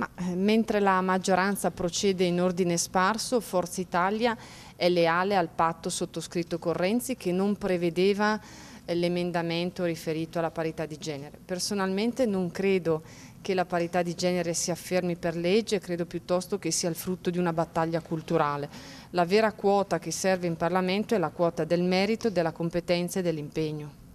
Ma, eh, mentre la maggioranza procede in ordine sparso, Forza Italia è leale al patto sottoscritto con Renzi che non prevedeva eh, l'emendamento riferito alla parità di genere. Personalmente non credo che la parità di genere si affermi per legge, credo piuttosto che sia il frutto di una battaglia culturale. La vera quota che serve in Parlamento è la quota del merito, della competenza e dell'impegno.